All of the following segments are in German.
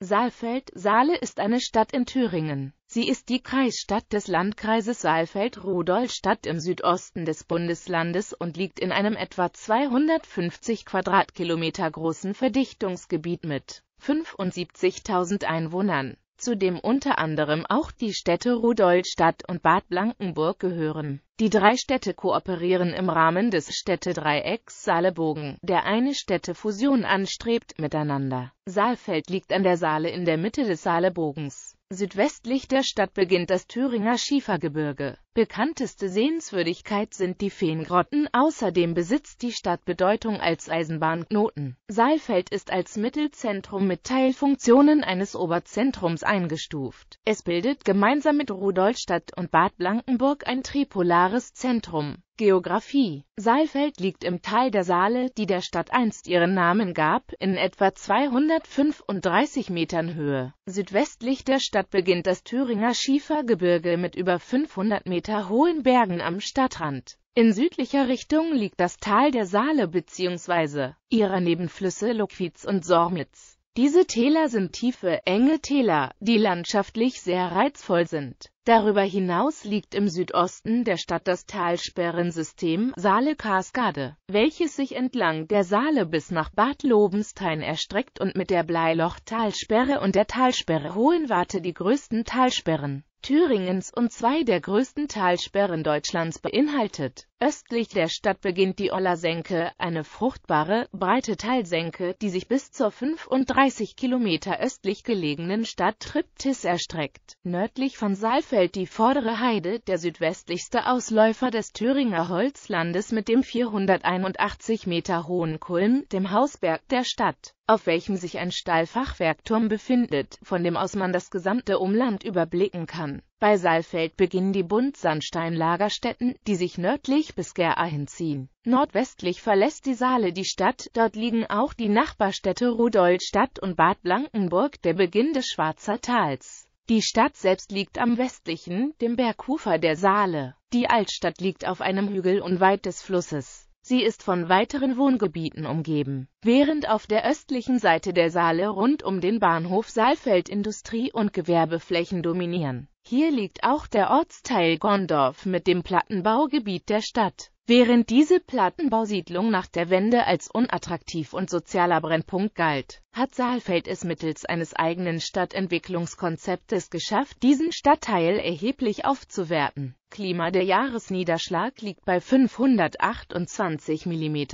Saalfeld Saale ist eine Stadt in Thüringen. Sie ist die Kreisstadt des Landkreises Saalfeld-Rudolstadt im Südosten des Bundeslandes und liegt in einem etwa 250 Quadratkilometer großen Verdichtungsgebiet mit 75.000 Einwohnern zu dem unter anderem auch die Städte Rudolstadt und Bad Blankenburg gehören. Die drei Städte kooperieren im Rahmen des Städtedreiecks Saalebogen, der eine Städtefusion anstrebt, miteinander. Saalfeld liegt an der Saale in der Mitte des Saalebogens. Südwestlich der Stadt beginnt das Thüringer Schiefergebirge. Bekannteste Sehenswürdigkeit sind die Feengrotten, außerdem besitzt die Stadt Bedeutung als Eisenbahnknoten. Saalfeld ist als Mittelzentrum mit Teilfunktionen eines Oberzentrums eingestuft. Es bildet gemeinsam mit Rudolstadt und Bad Blankenburg ein tripolares Zentrum. Geografie Saalfeld liegt im Tal der Saale, die der Stadt einst ihren Namen gab, in etwa 235 Metern Höhe. Südwestlich der Stadt beginnt das Thüringer Schiefergebirge mit über 500 Metern unter hohen Bergen am Stadtrand. In südlicher Richtung liegt das Tal der Saale bzw. ihrer Nebenflüsse Lokwitz und Sormitz. Diese Täler sind tiefe, enge Täler, die landschaftlich sehr reizvoll sind. Darüber hinaus liegt im Südosten der Stadt das Talsperrensystem Saale-Kaskade, welches sich entlang der Saale bis nach Bad Lobenstein erstreckt und mit der Bleiloch-Talsperre und der Talsperre Hohenwarte die größten Talsperren Thüringens und zwei der größten Talsperren Deutschlands beinhaltet. Östlich der Stadt beginnt die Ollersenke, eine fruchtbare, breite Talsenke, die sich bis zur 35 Kilometer östlich gelegenen Stadt Triptis erstreckt. Nördlich von Saalfeld die vordere Heide, der südwestlichste Ausläufer des Thüringer Holzlandes mit dem 481 Meter hohen Kulm, dem Hausberg der Stadt auf welchem sich ein Stahlfachwerkturm befindet, von dem aus man das gesamte Umland überblicken kann. Bei Saalfeld beginnen die Buntsandsteinlagerstätten, die sich nördlich bis Gera hinziehen. Nordwestlich verlässt die Saale die Stadt, dort liegen auch die Nachbarstädte Rudolstadt und Bad Blankenburg, der Beginn des Schwarzer Tals. Die Stadt selbst liegt am westlichen, dem Bergufer der Saale. Die Altstadt liegt auf einem Hügel unweit des Flusses. Sie ist von weiteren Wohngebieten umgeben, während auf der östlichen Seite der Saale rund um den Bahnhof Saalfeld Industrie- und Gewerbeflächen dominieren. Hier liegt auch der Ortsteil Gondorf mit dem Plattenbaugebiet der Stadt. Während diese Plattenbausiedlung nach der Wende als unattraktiv und sozialer Brennpunkt galt, hat Saalfeld es mittels eines eigenen Stadtentwicklungskonzeptes geschafft, diesen Stadtteil erheblich aufzuwerten. Klima der Jahresniederschlag liegt bei 528 mm.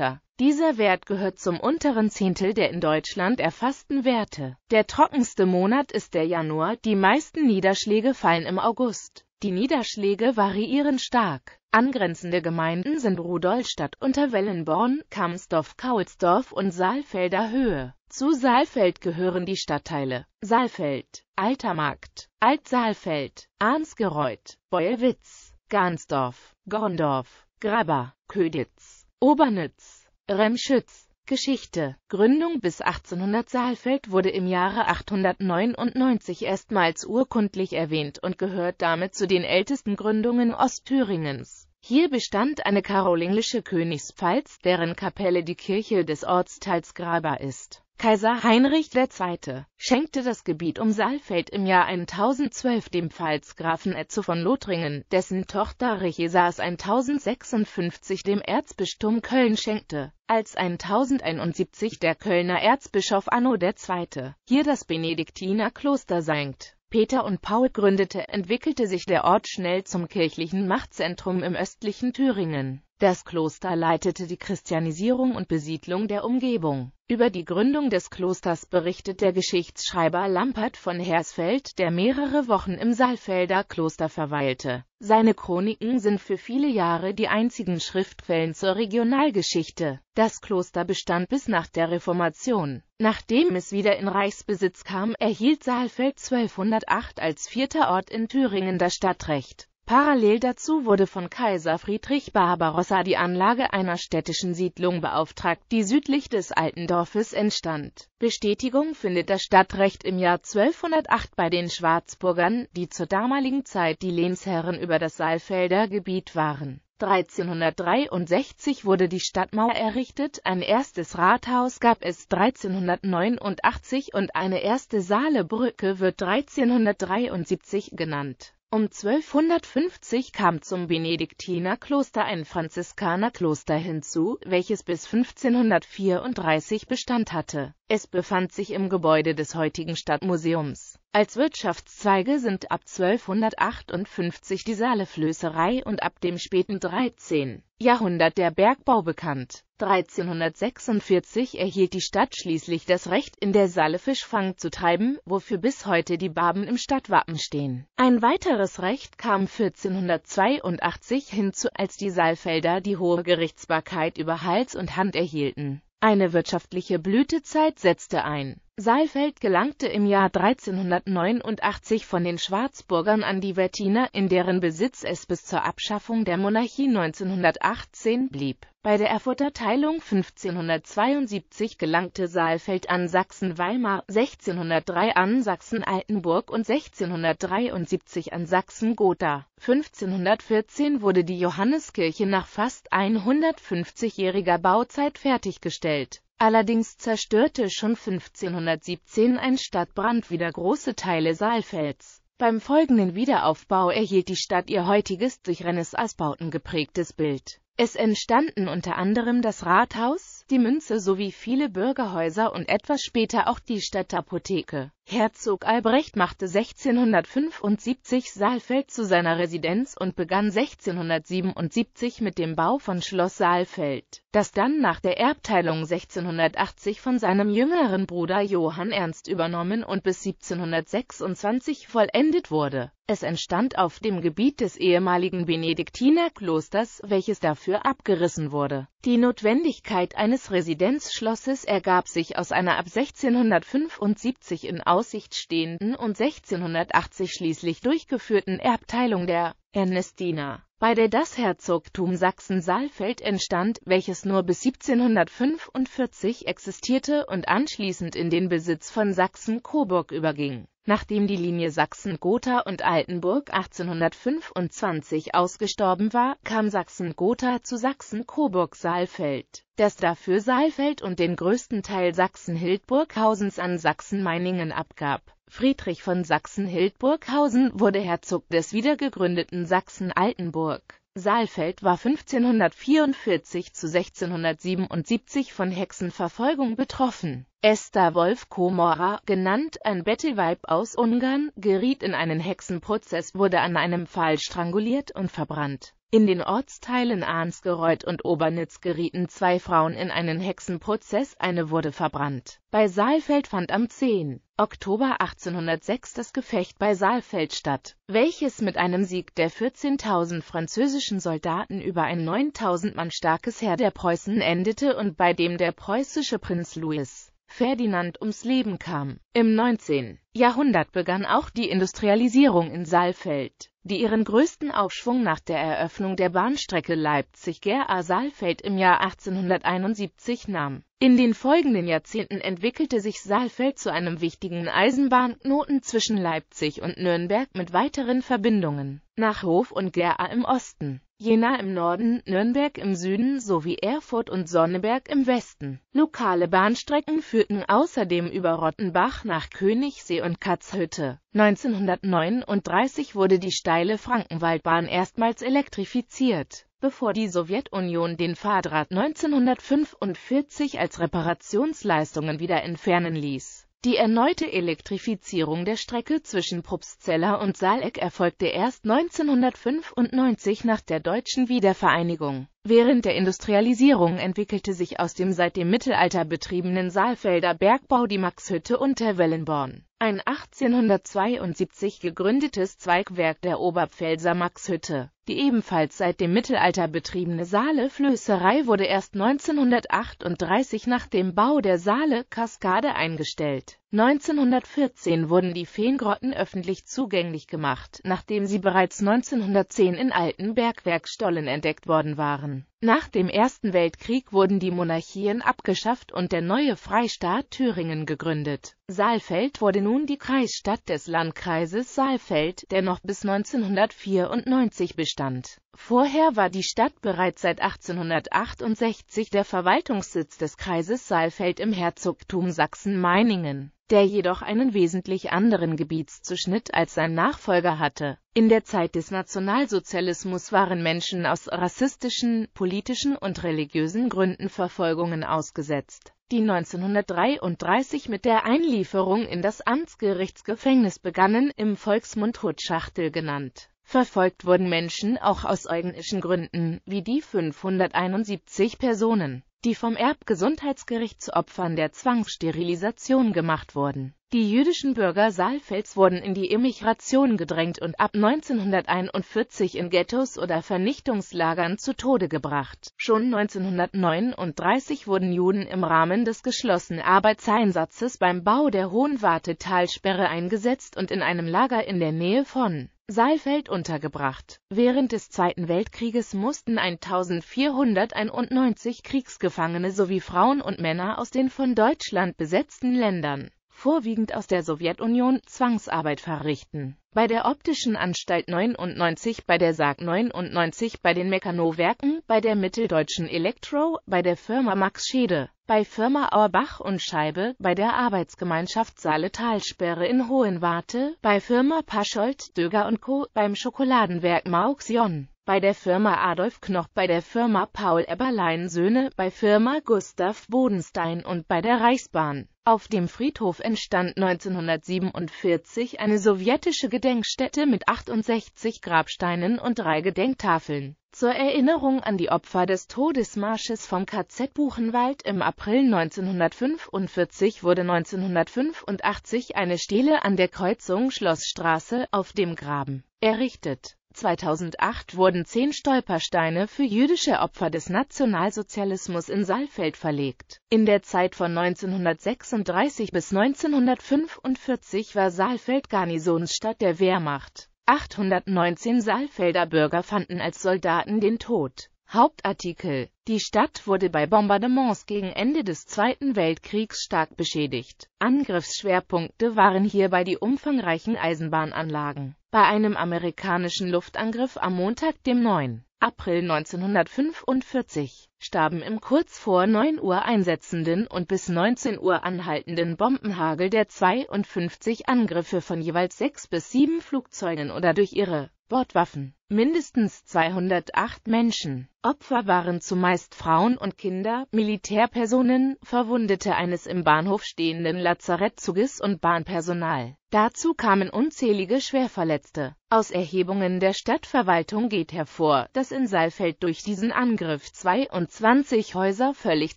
Dieser Wert gehört zum unteren Zehntel der in Deutschland erfassten Werte. Der trockenste Monat ist der Januar, die meisten Niederschläge fallen im August. Die Niederschläge variieren stark. Angrenzende Gemeinden sind Rudolstadt, unter Wellenborn, Kamsdorf, Kaulsdorf und Saalfelder Höhe. Zu Saalfeld gehören die Stadtteile Saalfeld, Altermarkt, Alt-Saalfeld, Arnsgereuth, Beulwitz, Garnsdorf, Gorndorf, Graber, Köditz, Obernitz, Remschütz, Geschichte. Gründung bis 1800 Saalfeld wurde im Jahre 899 erstmals urkundlich erwähnt und gehört damit zu den ältesten Gründungen Ostthüringens. Hier bestand eine karolingische Königspfalz, deren Kapelle die Kirche des Ortsteils Graber ist Kaiser Heinrich II. schenkte das Gebiet um Saalfeld im Jahr 1012 dem Pfalzgrafen Etzo von Lothringen, dessen Tochter Richesas 1056 dem Erzbistum Köln schenkte, als 1071 der Kölner Erzbischof Anno II. hier das Benediktinerkloster St. Peter und Paul gründete, entwickelte sich der Ort schnell zum kirchlichen Machtzentrum im östlichen Thüringen das Kloster leitete die Christianisierung und Besiedlung der Umgebung. Über die Gründung des Klosters berichtet der Geschichtsschreiber Lampert von Hersfeld, der mehrere Wochen im Saalfelder Kloster verweilte. Seine Chroniken sind für viele Jahre die einzigen Schriftquellen zur Regionalgeschichte. Das Kloster bestand bis nach der Reformation. Nachdem es wieder in Reichsbesitz kam, erhielt Saalfeld 1208 als vierter Ort in Thüringen das Stadtrecht. Parallel dazu wurde von Kaiser Friedrich Barbarossa die Anlage einer städtischen Siedlung beauftragt, die südlich des alten Dorfes entstand. Bestätigung findet das Stadtrecht im Jahr 1208 bei den Schwarzburgern, die zur damaligen Zeit die Lehnsherren über das Saalfelder Gebiet waren. 1363 wurde die Stadtmauer errichtet, ein erstes Rathaus gab es 1389 und eine erste Saalebrücke wird 1373 genannt um 1250 kam zum Benediktinerkloster ein Franziskanerkloster hinzu, welches bis 1534 Bestand hatte. Es befand sich im Gebäude des heutigen Stadtmuseums. Als Wirtschaftszweige sind ab 1258 die Saaleflößerei und ab dem späten 13. Jahrhundert der Bergbau bekannt. 1346 erhielt die Stadt schließlich das Recht, in der Saale Fischfang zu treiben, wofür bis heute die Barben im Stadtwappen stehen. Ein weiteres Recht kam 1482 hinzu, als die Saalfelder die hohe Gerichtsbarkeit über Hals und Hand erhielten. Eine wirtschaftliche Blütezeit setzte ein. Saalfeld gelangte im Jahr 1389 von den Schwarzburgern an die Wettiner, in deren Besitz es bis zur Abschaffung der Monarchie 1918 blieb. Bei der Erfurter Teilung 1572 gelangte Saalfeld an Sachsen-Weimar, 1603 an Sachsen-Altenburg und 1673 an Sachsen-Gotha. 1514 wurde die Johanneskirche nach fast 150-jähriger Bauzeit fertiggestellt Allerdings zerstörte schon 1517 ein Stadtbrand wieder große Teile Saalfelds. Beim folgenden Wiederaufbau erhielt die Stadt ihr heutiges durch Renaissance-Bauten geprägtes Bild. Es entstanden unter anderem das Rathaus, die Münze sowie viele Bürgerhäuser und etwas später auch die Stadtapotheke Herzog Albrecht machte 1675 Saalfeld zu seiner Residenz und begann 1677 mit dem Bau von Schloss Saalfeld, das dann nach der Erbteilung 1680 von seinem jüngeren Bruder Johann Ernst übernommen und bis 1726 vollendet wurde. Es entstand auf dem Gebiet des ehemaligen Benediktinerklosters, welches dafür abgerissen wurde. Die Notwendigkeit eines Residenzschlosses ergab sich aus einer ab 1675 in Aussicht stehenden und 1680 schließlich durchgeführten Erbteilung der Ernestina, bei der das Herzogtum Sachsen-Saalfeld entstand, welches nur bis 1745 existierte und anschließend in den Besitz von Sachsen-Coburg überging. Nachdem die Linie Sachsen-Gotha und Altenburg 1825 ausgestorben war, kam Sachsen-Gotha zu Sachsen-Coburg-Saalfeld, das dafür Saalfeld und den größten Teil Sachsen-Hildburghausens an Sachsen-Meiningen abgab Friedrich von Sachsen-Hildburghausen wurde Herzog des wiedergegründeten Sachsen-Altenburg. Saalfeld war 1544 zu 1677 von Hexenverfolgung betroffen. Esther Wolf Komora, genannt ein Bettelweib aus Ungarn, geriet in einen Hexenprozess, wurde an einem Pfahl stranguliert und verbrannt in den Ortsteilen Arnsgereuth und Obernitz gerieten zwei Frauen in einen Hexenprozess, eine wurde verbrannt. Bei Saalfeld fand am 10. Oktober 1806 das Gefecht bei Saalfeld statt, welches mit einem Sieg der 14.000 französischen Soldaten über ein 9.000 Mann starkes Heer der Preußen endete und bei dem der preußische Prinz Louis Ferdinand ums Leben kam. Im 19. Jahrhundert begann auch die Industrialisierung in Saalfeld, die ihren größten Aufschwung nach der Eröffnung der Bahnstrecke Leipzig-Gera-Saalfeld im Jahr 1871 nahm. In den folgenden Jahrzehnten entwickelte sich Saalfeld zu einem wichtigen Eisenbahnknoten zwischen Leipzig und Nürnberg mit weiteren Verbindungen nach Hof und Gera im Osten. Jena im Norden, Nürnberg im Süden sowie Erfurt und Sonneberg im Westen. Lokale Bahnstrecken führten außerdem über Rottenbach nach Königsee und Katzhütte. 1939 wurde die steile Frankenwaldbahn erstmals elektrifiziert. Bevor die Sowjetunion den Fahrdraht 1945 als Reparationsleistungen wieder entfernen ließ, die erneute Elektrifizierung der Strecke zwischen Probstzella und Saaleck erfolgte erst 1995 nach der deutschen Wiedervereinigung. Während der Industrialisierung entwickelte sich aus dem seit dem Mittelalter betriebenen Saalfelder Bergbau die Maxhütte Unterwellenborn. Ein 1872 gegründetes Zweigwerk der Oberpfälzer Maxhütte die ebenfalls seit dem Mittelalter betriebene Saale-Flößerei wurde erst 1938 nach dem Bau der Saale-Kaskade eingestellt. 1914 wurden die Feengrotten öffentlich zugänglich gemacht, nachdem sie bereits 1910 in alten Bergwerkstollen entdeckt worden waren. Nach dem Ersten Weltkrieg wurden die Monarchien abgeschafft und der neue Freistaat Thüringen gegründet. Saalfeld wurde nun die Kreisstadt des Landkreises Saalfeld, der noch bis 1994 bestand bestand. Vorher war die Stadt bereits seit 1868 der Verwaltungssitz des Kreises Saalfeld im Herzogtum Sachsen-Meiningen der jedoch einen wesentlich anderen Gebietszuschnitt als sein Nachfolger hatte. In der Zeit des Nationalsozialismus waren Menschen aus rassistischen, politischen und religiösen Gründen Verfolgungen ausgesetzt, die 1933 mit der Einlieferung in das Amtsgerichtsgefängnis begannen, im Volksmund Hutschachtel genannt. Verfolgt wurden Menschen auch aus ethnischen Gründen, wie die 571 Personen, die vom Erbgesundheitsgericht zu Opfern der Zwangssterilisation gemacht wurden die jüdischen Bürger Saalfelds wurden in die Emigration gedrängt und ab 1941 in Ghettos oder Vernichtungslagern zu Tode gebracht. Schon 1939 wurden Juden im Rahmen des geschlossenen Arbeitseinsatzes beim Bau der Hohenwarte-Talsperre eingesetzt und in einem Lager in der Nähe von Saalfeld untergebracht. Während des Zweiten Weltkrieges mussten 1491 Kriegsgefangene sowie Frauen und Männer aus den von Deutschland besetzten Ländern vorwiegend aus der Sowjetunion, Zwangsarbeit verrichten. Bei der Optischen Anstalt 99, bei der SAG 99, bei den Meccano-Werken, bei der Mitteldeutschen Elektro, bei der Firma Max Schede bei Firma Auerbach und Scheibe, bei der Arbeitsgemeinschaft Saale-Talsperre in Hohenwarte, bei Firma Paschold, Döger und Co., beim Schokoladenwerk Mauxion, bei der Firma Adolf Knoch, bei der Firma Paul Eberlein Söhne, bei Firma Gustav Bodenstein und bei der Reichsbahn. Auf dem Friedhof entstand 1947 eine sowjetische Gedenkstätte mit 68 Grabsteinen und drei Gedenktafeln zur Erinnerung an die Opfer des Todesmarsches vom KZ Buchenwald im April 1945 wurde 1985 eine Stele an der Kreuzung Schlossstraße auf dem Graben errichtet. 2008 wurden zehn Stolpersteine für jüdische Opfer des Nationalsozialismus in Saalfeld verlegt. In der Zeit von 1936 bis 1945 war Saalfeld Garnisonsstadt der Wehrmacht. 819 Saalfelder Bürger fanden als Soldaten den Tod. Hauptartikel Die Stadt wurde bei Bombardements gegen Ende des Zweiten Weltkriegs stark beschädigt. Angriffsschwerpunkte waren hierbei die umfangreichen Eisenbahnanlagen. Bei einem amerikanischen Luftangriff am Montag, dem 9. April 1945, starben im kurz vor 9 Uhr einsetzenden und bis 19 Uhr anhaltenden Bombenhagel der 52 Angriffe von jeweils sechs bis sieben Flugzeugen oder durch ihre Bordwaffen. Mindestens 208 Menschen. Opfer waren zumeist Frauen und Kinder, Militärpersonen, Verwundete eines im Bahnhof stehenden Lazarettzuges und Bahnpersonal. Dazu kamen unzählige Schwerverletzte. Aus Erhebungen der Stadtverwaltung geht hervor, dass in Saalfeld durch diesen Angriff 22 Häuser völlig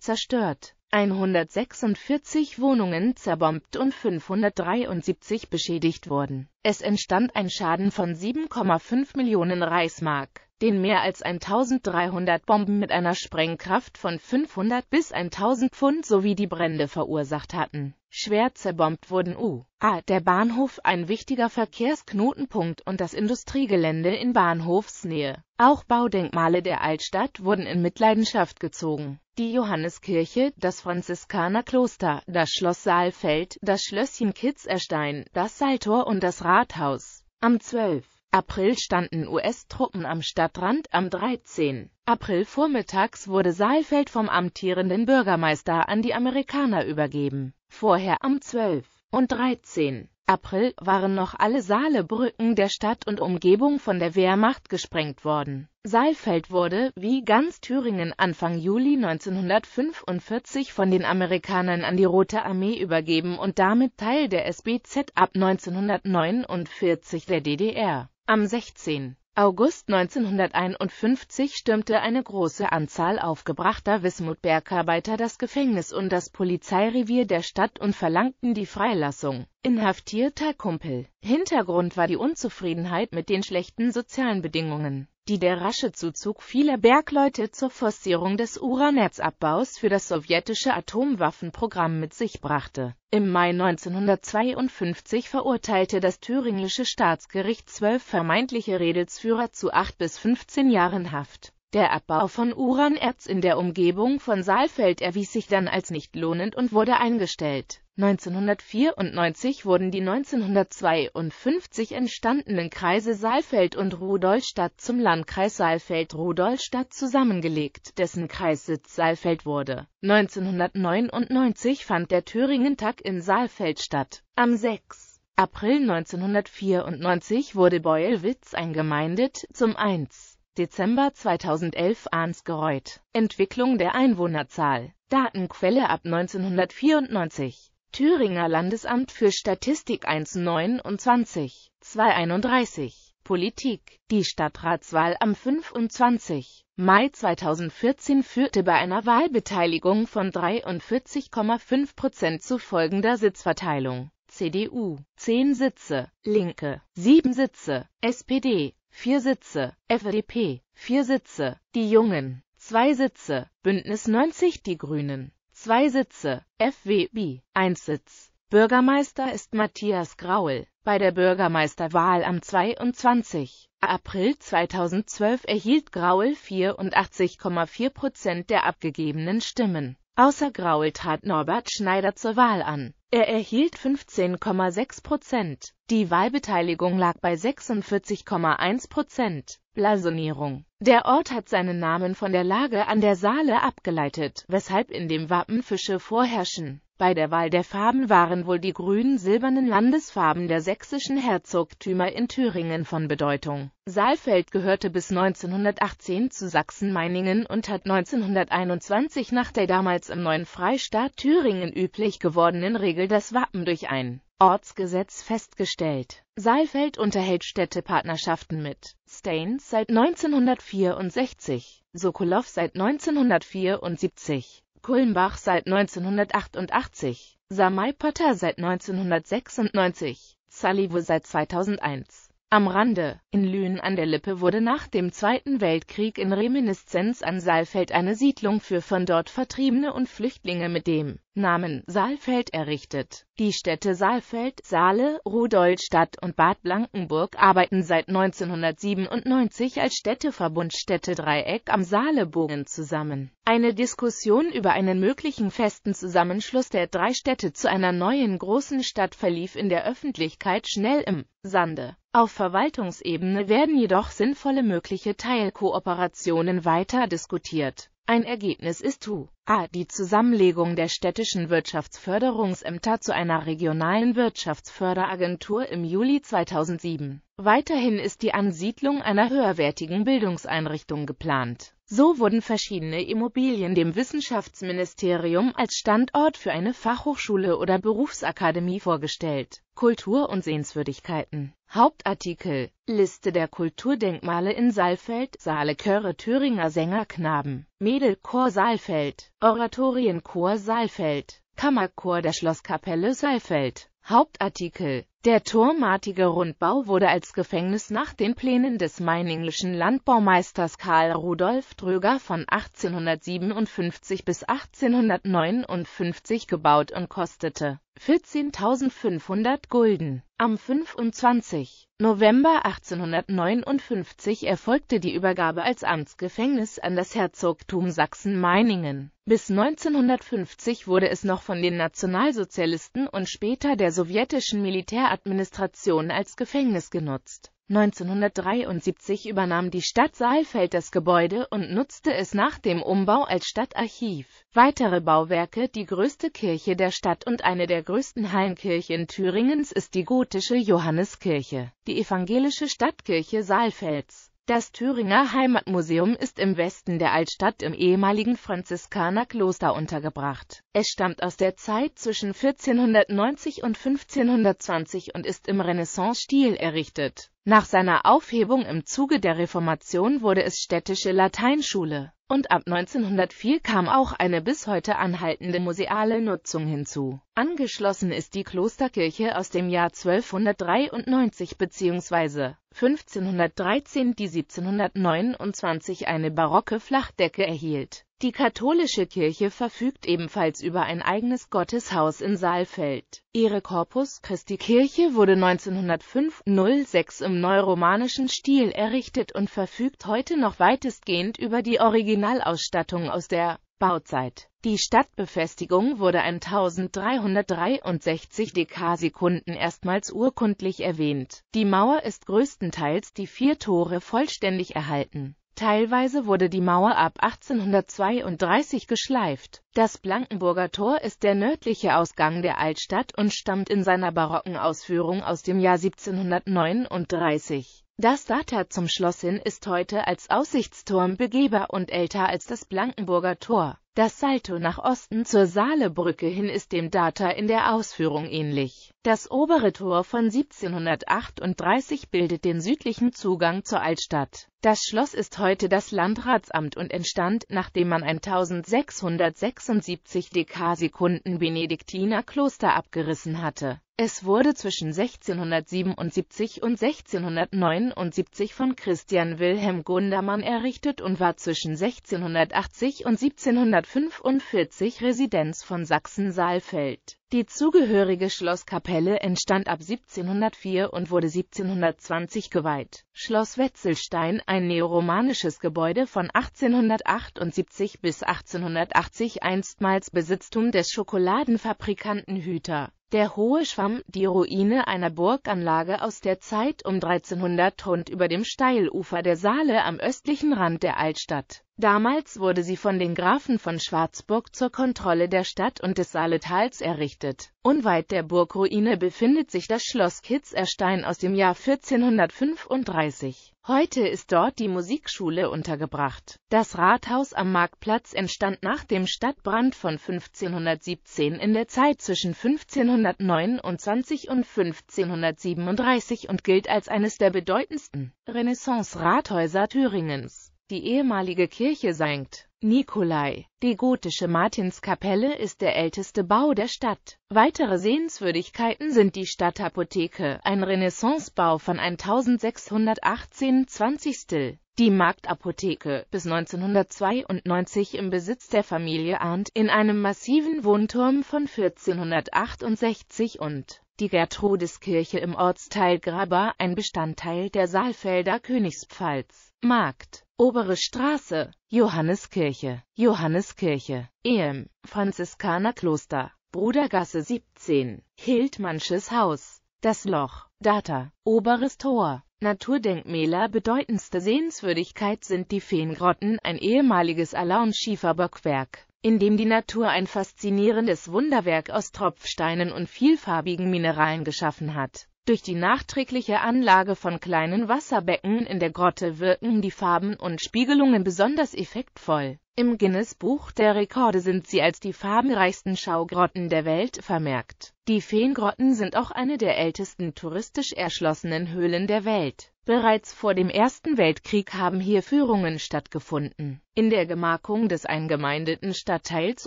zerstört 146 Wohnungen zerbombt und 573 beschädigt wurden. Es entstand ein Schaden von 7,5 Millionen Reichsmark den mehr als 1300 Bomben mit einer Sprengkraft von 500 bis 1000 Pfund sowie die Brände verursacht hatten. Schwer zerbombt wurden U.A. der Bahnhof, ein wichtiger Verkehrsknotenpunkt und das Industriegelände in Bahnhofsnähe. Auch Baudenkmale der Altstadt wurden in Mitleidenschaft gezogen. Die Johanneskirche, das Franziskanerkloster, das Schloss Saalfeld, das Schlösschen Kitzerstein, das Saaltor und das Rathaus. Am 12. April standen US-Truppen am Stadtrand am 13. April vormittags wurde Saalfeld vom amtierenden Bürgermeister an die Amerikaner übergeben. Vorher am 12. und 13. April waren noch alle Saalebrücken der Stadt und Umgebung von der Wehrmacht gesprengt worden. Saalfeld wurde, wie ganz Thüringen Anfang Juli 1945 von den Amerikanern an die Rote Armee übergeben und damit Teil der SBZ ab 1949 der DDR. Am 16. August 1951 stürmte eine große Anzahl aufgebrachter Wismut-Bergarbeiter das Gefängnis und das Polizeirevier der Stadt und verlangten die Freilassung. Inhaftierter Kumpel. Hintergrund war die Unzufriedenheit mit den schlechten sozialen Bedingungen die der rasche Zuzug vieler Bergleute zur Forcierung des Uranerzabbaus für das sowjetische Atomwaffenprogramm mit sich brachte. Im Mai 1952 verurteilte das thüringische Staatsgericht zwölf vermeintliche Redelsführer zu acht bis 15 Jahren Haft. Der Abbau von Uranerz in der Umgebung von Saalfeld erwies sich dann als nicht lohnend und wurde eingestellt 1994 wurden die 1952 entstandenen Kreise Saalfeld und Rudolstadt zum Landkreis Saalfeld-Rudolstadt zusammengelegt, dessen Kreissitz Saalfeld wurde. 1999 fand der Thüringentag in Saalfeld statt. Am 6. April 1994 wurde Beuelwitz eingemeindet, zum 1. Dezember 2011 Arnsgereuth. Entwicklung der Einwohnerzahl. Datenquelle ab 1994 Thüringer Landesamt für Statistik 129 231 Politik Die Stadtratswahl am 25. Mai 2014 führte bei einer Wahlbeteiligung von 43,5 Prozent zu folgender Sitzverteilung. CDU 10 Sitze, Linke 7 Sitze, SPD 4 Sitze, FDP 4 Sitze, Die Jungen 2 Sitze, Bündnis 90 Die Grünen zwei Sitze, FWB, ein Sitz. Bürgermeister ist Matthias Graul. Bei der Bürgermeisterwahl am 22. April 2012 erhielt Graul 84,4 Prozent der abgegebenen Stimmen. Außer Graul trat Norbert Schneider zur Wahl an. Er erhielt 15,6 Prozent. Die Wahlbeteiligung lag bei 46,1 Prozent. Blasonierung. Der Ort hat seinen Namen von der Lage an der Saale abgeleitet, weshalb in dem Wappen Fische vorherrschen. Bei der Wahl der Farben waren wohl die grün-silbernen Landesfarben der sächsischen Herzogtümer in Thüringen von Bedeutung. Saalfeld gehörte bis 1918 zu Sachsen-Meiningen und hat 1921 nach der damals im neuen Freistaat Thüringen üblich gewordenen Regel das Wappen durch ein Ortsgesetz festgestellt. Saalfeld unterhält Städtepartnerschaften mit Staines seit 1964, Sokolov seit 1974 Kulmbach seit 1988, Samai Potter seit 1996, Salivo seit 2001. Am Rande, in Lünen an der Lippe wurde nach dem Zweiten Weltkrieg in Reminiszenz an Saalfeld eine Siedlung für von dort Vertriebene und Flüchtlinge mit dem Namen Saalfeld errichtet die Städte Saalfeld, Saale, Rudolstadt und Bad Blankenburg arbeiten seit 1997 als Städteverbund Städte Dreieck am Saalebogen zusammen. Eine Diskussion über einen möglichen festen Zusammenschluss der drei Städte zu einer neuen großen Stadt verlief in der Öffentlichkeit schnell im Sande. Auf Verwaltungsebene werden jedoch sinnvolle mögliche Teilkooperationen weiter diskutiert. Ein Ergebnis ist TU. A. Die Zusammenlegung der städtischen Wirtschaftsförderungsämter zu einer regionalen Wirtschaftsförderagentur im Juli 2007. Weiterhin ist die Ansiedlung einer höherwertigen Bildungseinrichtung geplant so wurden verschiedene Immobilien dem Wissenschaftsministerium als Standort für eine Fachhochschule oder Berufsakademie vorgestellt. Kultur und Sehenswürdigkeiten Hauptartikel Liste der Kulturdenkmale in Saalfeld Saale Chöre Thüringer Sängerknaben Mädelchor Saalfeld Oratorienchor Saalfeld Kammerchor der Schlosskapelle Saalfeld Hauptartikel der turmartige Rundbau wurde als Gefängnis nach den Plänen des meiningischen Landbaumeisters Karl Rudolf Dröger von 1857 bis 1859 gebaut und kostete 14.500 Gulden. Am 25. November 1859 erfolgte die Übergabe als Amtsgefängnis an das Herzogtum Sachsen-Meiningen. Bis 1950 wurde es noch von den Nationalsozialisten und später der sowjetischen Militäradministration als Gefängnis genutzt 1973 übernahm die Stadt Saalfeld das Gebäude und nutzte es nach dem Umbau als Stadtarchiv. Weitere Bauwerke Die größte Kirche der Stadt und eine der größten Hallenkirchen Thüringens ist die gotische Johanneskirche, die evangelische Stadtkirche Saalfelds. Das Thüringer Heimatmuseum ist im Westen der Altstadt im ehemaligen Franziskanerkloster untergebracht. Es stammt aus der Zeit zwischen 1490 und 1520 und ist im Renaissance-Stil errichtet. Nach seiner Aufhebung im Zuge der Reformation wurde es städtische Lateinschule, und ab 1904 kam auch eine bis heute anhaltende museale Nutzung hinzu. Angeschlossen ist die Klosterkirche aus dem Jahr 1293 bzw. 1513, die 1729 eine barocke Flachdecke erhielt die katholische Kirche verfügt ebenfalls über ein eigenes Gotteshaus in Saalfeld. Ihre Corpus Christi Kirche wurde 1905-06 im neuromanischen Stil errichtet und verfügt heute noch weitestgehend über die Originalausstattung aus der Bauzeit. Die Stadtbefestigung wurde 1363 Dekasekunden erstmals urkundlich erwähnt. Die Mauer ist größtenteils die vier Tore vollständig erhalten Teilweise wurde die Mauer ab 1832 geschleift. Das Blankenburger Tor ist der nördliche Ausgang der Altstadt und stammt in seiner barocken Ausführung aus dem Jahr 1739. Das Dater zum Schloss hin ist heute als Aussichtsturm begehbar und älter als das Blankenburger Tor das Salto nach Osten zur Saalebrücke hin ist dem Data in der Ausführung ähnlich. Das obere Tor von 1738 bildet den südlichen Zugang zur Altstadt. Das Schloss ist heute das Landratsamt und entstand, nachdem man 1676 Dekasekunden Benediktiner Kloster abgerissen hatte. Es wurde zwischen 1677 und 1679 von Christian Wilhelm Gundermann errichtet und war zwischen 1680 und 1700 1945 Residenz von Sachsen-Saalfeld die zugehörige Schlosskapelle entstand ab 1704 und wurde 1720 geweiht. Schloss Wetzelstein, ein neoromanisches Gebäude von 1878 bis 1880, einstmals Besitztum des Schokoladenfabrikanten Hüter. Der Hohe Schwamm, die Ruine einer Burganlage aus der Zeit um 1300 rund über dem Steilufer der Saale am östlichen Rand der Altstadt. Damals wurde sie von den Grafen von Schwarzburg zur Kontrolle der Stadt und des Saaletals errichtet errichtet. Unweit der Burgruine befindet sich das Schloss Kitzerstein aus dem Jahr 1435. Heute ist dort die Musikschule untergebracht. Das Rathaus am Marktplatz entstand nach dem Stadtbrand von 1517 in der Zeit zwischen 1529 und 1537 und gilt als eines der bedeutendsten Renaissance-Rathäuser Thüringens. Die ehemalige Kirche St. Nikolai. Die gotische Martinskapelle ist der älteste Bau der Stadt. Weitere Sehenswürdigkeiten sind die Stadtapotheke, ein Renaissancebau von 1618-20 die Marktapotheke, bis 1992 im Besitz der Familie Arndt, in einem massiven Wohnturm von 1468 und die Gertrudeskirche im Ortsteil Graber, ein Bestandteil der Saalfelder Königspfalz. Markt Obere Straße, Johanneskirche, Johanneskirche, EM, Franziskanerkloster, Brudergasse 17, Hildmannsches Haus, Das Loch, Data, Oberes Tor. Naturdenkmäler bedeutendste Sehenswürdigkeit sind die Feengrotten, ein ehemaliges Alaun-Schieferbockwerk in dem die Natur ein faszinierendes Wunderwerk aus Tropfsteinen und vielfarbigen Mineralen geschaffen hat. Durch die nachträgliche Anlage von kleinen Wasserbecken in der Grotte wirken die Farben und Spiegelungen besonders effektvoll. Im Guinness-Buch der Rekorde sind sie als die farbenreichsten Schaugrotten der Welt vermerkt. Die Feengrotten sind auch eine der ältesten touristisch erschlossenen Höhlen der Welt. Bereits vor dem Ersten Weltkrieg haben hier Führungen stattgefunden. In der Gemarkung des eingemeindeten Stadtteils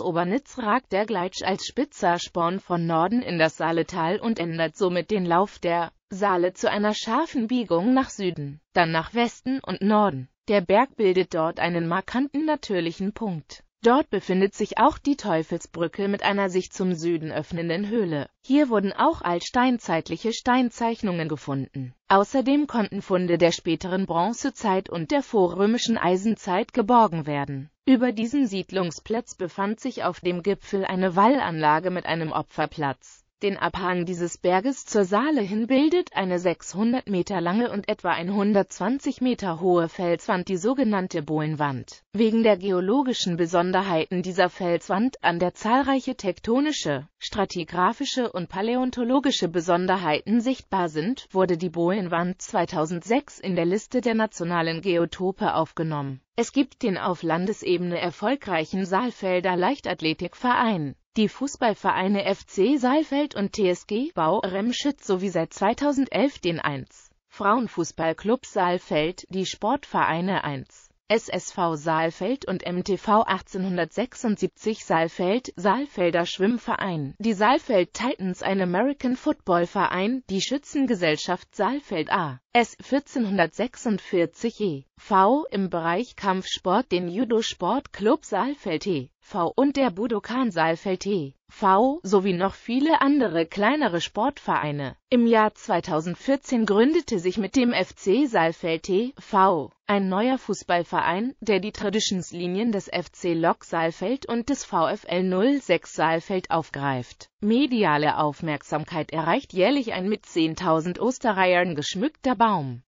Obernitz ragt der Gleitsch als spitzer Sporn von Norden in das Saaletal und ändert somit den Lauf der Saale zu einer scharfen Biegung nach Süden, dann nach Westen und Norden. Der Berg bildet dort einen markanten natürlichen Punkt. Dort befindet sich auch die Teufelsbrücke mit einer sich zum Süden öffnenden Höhle. Hier wurden auch altsteinzeitliche Steinzeichnungen gefunden. Außerdem konnten Funde der späteren Bronzezeit und der vorrömischen Eisenzeit geborgen werden. Über diesem Siedlungsplatz befand sich auf dem Gipfel eine Wallanlage mit einem Opferplatz den Abhang dieses Berges zur Saale hin bildet eine 600 Meter lange und etwa 120 Meter hohe Felswand die sogenannte Bohlenwand. Wegen der geologischen Besonderheiten dieser Felswand, an der zahlreiche tektonische, stratigraphische und paläontologische Besonderheiten sichtbar sind, wurde die Bohlenwand 2006 in der Liste der nationalen Geotope aufgenommen. Es gibt den auf Landesebene erfolgreichen Saalfelder Leichtathletikverein. Die Fußballvereine FC Saalfeld und TSG Bau Remschütz sowie seit 2011 den 1. Frauenfußballclub Saalfeld, die Sportvereine 1. SSV Saalfeld und MTV 1876 Saalfeld, Saalfelder Schwimmverein, die Saalfeld Titans ein American Football Verein, die Schützengesellschaft Saalfeld A. S 1446 e. V. im Bereich Kampfsport den Judo Sport Club Saalfeld e. V und der Budokan Saalfeld e.V. sowie noch viele andere kleinere Sportvereine. Im Jahr 2014 gründete sich mit dem FC Saalfeld e.V. ein neuer Fußballverein, der die Traditionslinien des FC Lok Saalfeld und des VfL 06 Saalfeld aufgreift. Mediale Aufmerksamkeit erreicht jährlich ein mit 10.000 Osterreihern geschmückter Baum